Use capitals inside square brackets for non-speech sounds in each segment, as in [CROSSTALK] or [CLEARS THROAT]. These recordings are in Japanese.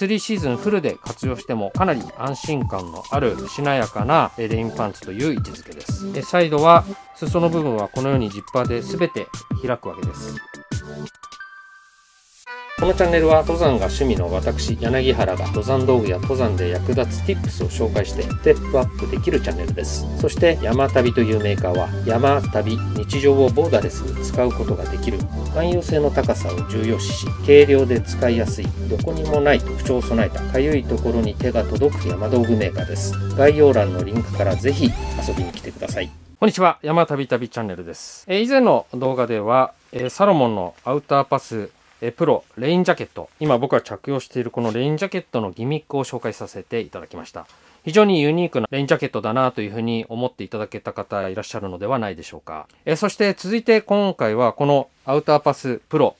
釣りシーズンフルで活用してもかなり安心感のあるしなやかなレインパンツという位置づけです。サイドは裾の部分はこのようにジッパーで全て開くわけです。このチャンネルは登山が趣味の私柳原が登山道具や登山で役立つ Tips を紹介してステップアップできるチャンネルですそして山旅というメーカーは山旅日常をボーダレスに使うことができる汎用性の高さを重要視し軽量で使いやすいどこにもない特徴を備えたかゆいところに手が届く山道具メーカーです概要欄のリンクからぜひ遊びに来てくださいこんにちは山旅旅チャンネルです、えー、以前の動画では、えー、サロモンのアウターパスえプロレインジャケット今僕が着用しているこのレインジャケットのギミックを紹介させていただきました非常にユニークなレインジャケットだなというふうに思っていただけた方いらっしゃるのではないでしょうかえそして続いて今回はこのアウターパスプロ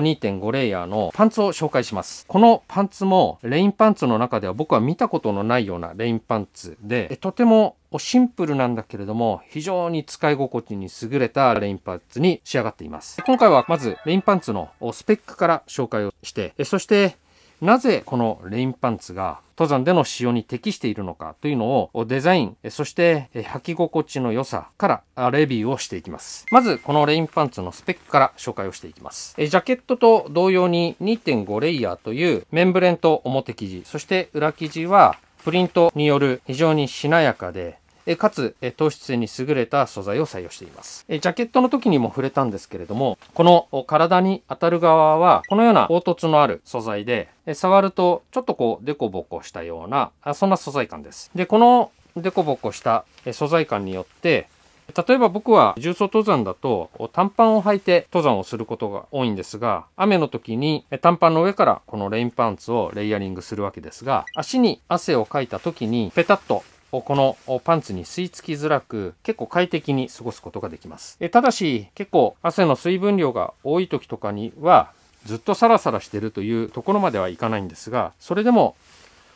2.5レイヤーのパンツを紹介します。このパンツもレインパンツの中では僕は見たことのないようなレインパンツで、とてもシンプルなんだけれども、非常に使い心地に優れたレインパンツに仕上がっています。今回はまずレインパンツのスペックから紹介をして、そしてなぜこのレインパンツが登山での使用に適しているのかというのをデザイン、そして履き心地の良さからレビューをしていきます。まずこのレインパンツのスペックから紹介をしていきます。ジャケットと同様に2.5レイヤーというメンブレンと表生地、そして裏生地はプリントによる非常にしなやかでかつ糖質性に優れた素材を採用していますジャケットの時にも触れたんですけれどもこの体に当たる側はこのような凹凸のある素材で触るとちょっとこうデコボコしたようなそんな素材感ですでこのデコボコした素材感によって例えば僕は重曹登山だと短パンを履いて登山をすることが多いんですが雨の時に短パンの上からこのレインパンツをレイヤリングするわけですが足に汗をかいた時にペタッとこのパンツに吸い付きづらく、結構快適に過ごすことができます。えただし、結構汗の水分量が多い時とかには、ずっとサラサラしてるというところまではいかないんですが、それでも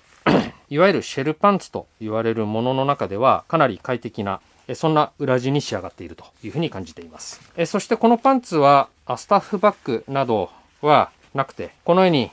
[CLEARS THROAT] いわゆるシェルパンツと言われるものの中では、かなり快適なそんな裏地に仕上がっているというふうに感じています。そしてこのパンツは、スタッフバッグなどはなくて、このように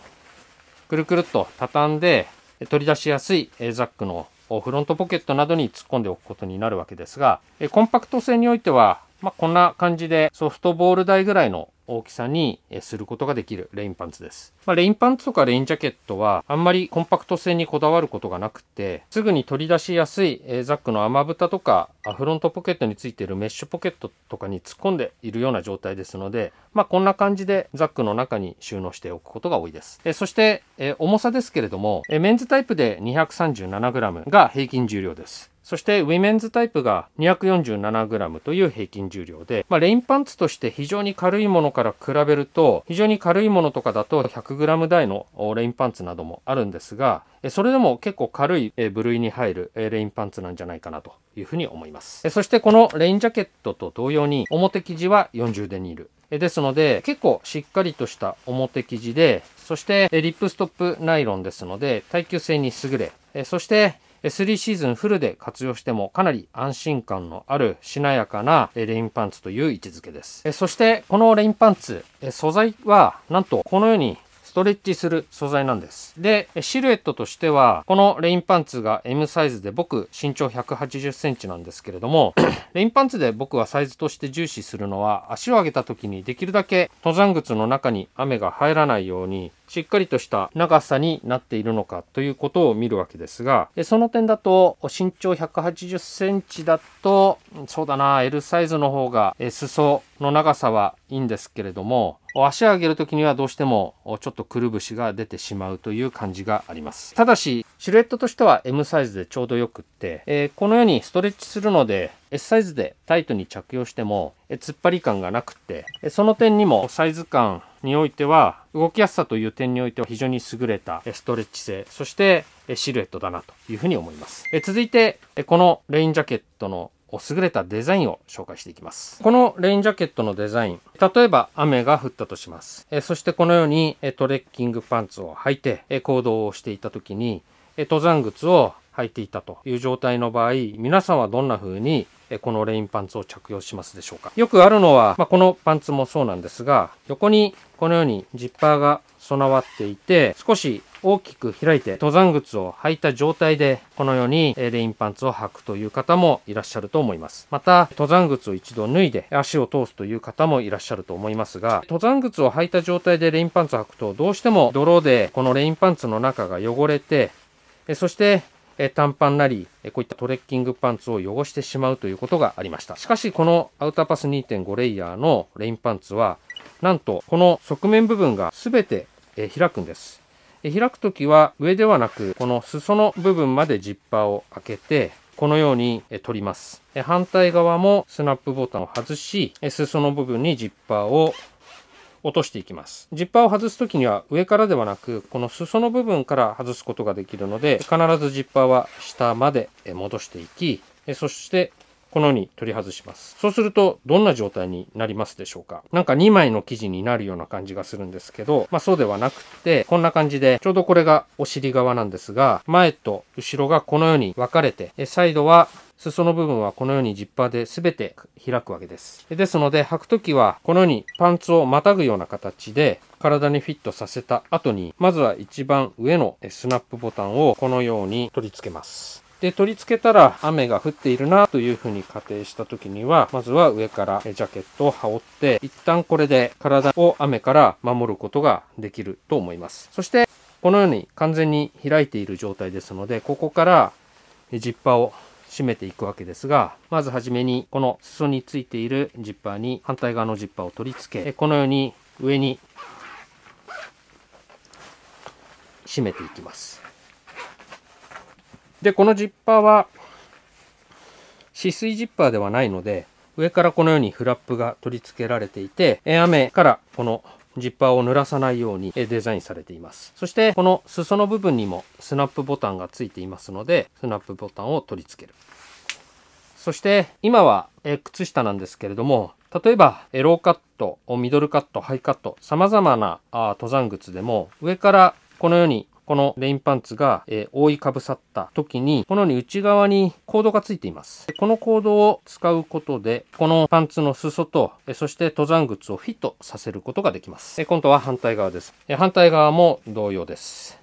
くるくるっと畳んで取り出しやすいザックのフロントポケットなどに突っ込んでおくことになるわけですがコンパクト性においてはまあ、こんな感じでソフトボール台ぐらいの大きさにすることができるレインパンツです。まあ、レインパンツとかレインジャケットはあんまりコンパクト性にこだわることがなくて、すぐに取り出しやすいザックの雨蓋とかフロントポケットについているメッシュポケットとかに突っ込んでいるような状態ですので、まあ、こんな感じでザックの中に収納しておくことが多いです。えそしてえ重さですけれども、えメンズタイプで 237g が平均重量です。そしてウィメンズタイプが 247g という平均重量で、まあ、レインパンツとして非常に軽いものから比べると非常に軽いものとかだと 100g 台のレインパンツなどもあるんですがそれでも結構軽い部類に入るレインパンツなんじゃないかなというふうに思いますそしてこのレインジャケットと同様に表生地は40デニールですので結構しっかりとした表生地でそしてリップストップナイロンですので耐久性に優れそして3シーズンフルで活用してもかなり安心感のあるしなやかなレインパンツという位置づけです。そしてこのレインパンツ、素材はなんとこのようにストレッチする素材なんです。で、シルエットとしては、このレインパンツが M サイズで僕身長180センチなんですけれども、[COUGHS] レインパンツで僕はサイズとして重視するのは足を上げた時にできるだけ登山靴の中に雨が入らないようにしっかりとした長さになっているのかということを見るわけですが、その点だと身長180センチだと、そうだな、L サイズの方が裾の長さはいいんですけれども、足を上げる時にはどうしてもちょっとくるぶしが出てしまうという感じがあります。ただし、シルエットとしては M サイズでちょうどよくって、えー、このようにストレッチするので、S サイズでタイトに着用しても突っ張り感がなくてその点にもサイズ感においては動きやすさという点においては非常に優れたストレッチ性そしてシルエットだなというふうに思います続いてこのレインジャケットの優れたデザインを紹介していきます。このレインジャケットのデザイン、例えば雨が降ったとします。えそしてこのようにえトレッキングパンツを履いてえ行動をしていた時にえ登山靴を履いていたという状態の場合、皆さんはどんな風にこのレインパンツを着用しますでしょうか。よくあるのは、まあ、このパンツもそうなんですが、横にこのようにジッパーが備わっていて、少し大きく開いて登山靴を履いた状態でこのようにレインパンツを履くという方もいらっしゃると思いますまた登山靴を一度脱いで足を通すという方もいらっしゃると思いますが登山靴を履いた状態でレインパンツを履くとどうしても泥でこのレインパンツの中が汚れてそしてえ短パンなり、えこういったトレッキングパンツを汚してしまうということがありました。しかし、このアウターパス2.5レイヤーのレインパンツは、なんと、この側面部分が全て、え開くんです。え開くときは、上ではなく、この裾の部分までジッパーを開けて、このように取ります。反対側もスナップボタンを外し、裾の部分にジッパーを落としていきます。ジッパーを外す時には上からではなく、この裾の部分から外すことができるので、必ずジッパーは下まで戻していき、そしてこのように取り外します。そうすると、どんな状態になりますでしょうかなんか2枚の生地になるような感じがするんですけど、まあそうではなくて、こんな感じで、ちょうどこれがお尻側なんですが、前と後ろがこのように分かれて、サイドは裾の部分はこのようにジッパーで全て開くわけです。ですので履くときはこのようにパンツをまたぐような形で体にフィットさせた後にまずは一番上のスナップボタンをこのように取り付けます。で、取り付けたら雨が降っているなというふうに仮定した時には、まずは上からジャケットを羽織って、一旦これで体を雨から守ることができると思います。そして、このように完全に開いている状態ですので、ここからジッパーを締めていくわけですがまずはじめにこの裾についているジッパーに反対側のジッパーを取り付けこのように上に締めていきますでこのジッパーは止水ジッパーではないので上からこのようにフラップが取り付けられていて雨からこのジッパーを濡らさないようにデザインされていますそしてこの裾の部分にもスナップボタンがついていますのでスナップボタンを取り付けるそして今は靴下なんですけれども例えばローカットミドルカットハイカット様々な登山靴でも上からこのようにこのレインパンツが、えー、覆いかぶさった時に、このように内側にコードがついています。このコードを使うことで、このパンツの裾と、えそして登山靴をフィットさせることができます。え今度は反対側です。え反対側も同様です。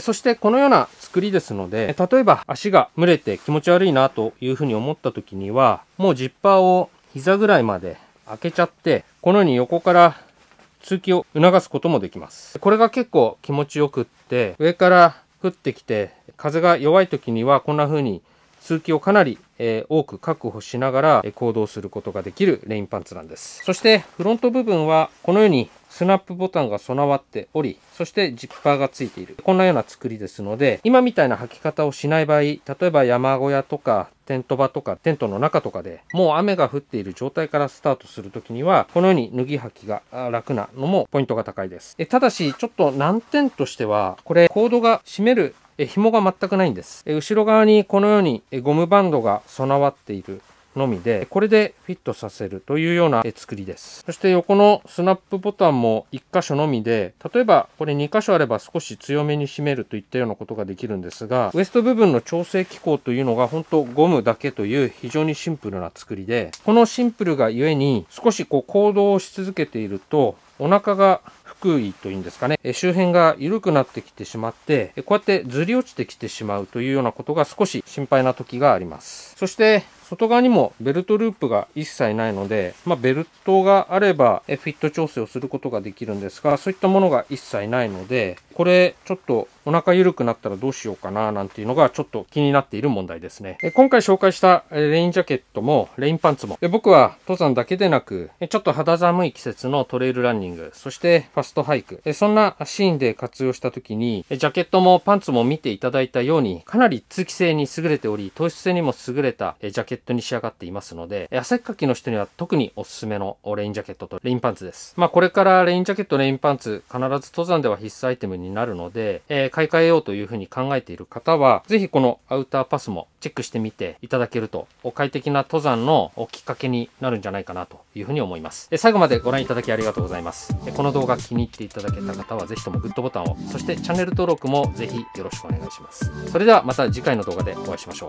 そしてこのような作りですので、例えば足が蒸れて気持ち悪いなというふうに思った時には、もうジッパーを膝ぐらいまで開けちゃって、このように横から通気を促すこともできます。これが結構気持ちよくって、上から降ってきて、風が弱い時にはこんな風に通気をかなり、え多く確保しながら行動することができるレインパンツなんですそしてフロント部分はこのようにスナップボタンが備わっており、そしてジッパーがついている。こんなような作りですので、今みたいな履き方をしない場合、例えば山小屋とか、テント場とか、テントの中とかで、もう雨が降っている状態からスタートするときには、このように脱ぎ履きが楽なのもポイントが高いです。えただし、ちょっと難点としては、これ、コードが締めるえ紐が全くないんです、え後ろ側にこのようにゴムバンドが備わっているのみでこれでフィットさせるというような作りですそして横のスナップボタンも1箇所のみで例えばこれ2箇所あれば少し強めに締めるといったようなことができるんですがウエスト部分の調整機構というのが本当ゴムだけという非常にシンプルな作りでこのシンプルがゆえに少しこう行動をし続けているとお腹が低いというんですかね、周辺が緩くなってきてしまって、こうやってずり落ちてきてしまうというようなことが少し心配な時があります。そして、外側にもベルトループが一切ないので、まあ、ベルトがあればフィット調整をすることができるんですが、そういったものが一切ないので、これちょっとお腹緩くなったらどうしようかななんていうのがちょっと気になっている問題ですね。今回紹介したレインジャケットもレインパンツも、僕は登山だけでなく、ちょっと肌寒い季節のトレイルランニング、そしてファストハイク、そんなシーンで活用した時に、ジャケットもパンツも見ていただいたように、かなり通気性に優れており、糖質性にも優れたジャケットケットに仕上がっていますので、汗っかきの人には特におすすめのレインジャケットとレインパンツです。まあこれからレインジャケット、レインパンツ、必ず登山では必須アイテムになるので、えー、買い替えようというふうに考えている方は、ぜひこのアウターパスもチェックしてみていただけると、快適な登山のきっかけになるんじゃないかなというふうに思います。最後までご覧いただきありがとうございます。この動画気に入っていただけた方は、ぜひともグッドボタンを、そしてチャンネル登録もぜひよろしくお願いします。それではまた次回の動画でお会いしましょう。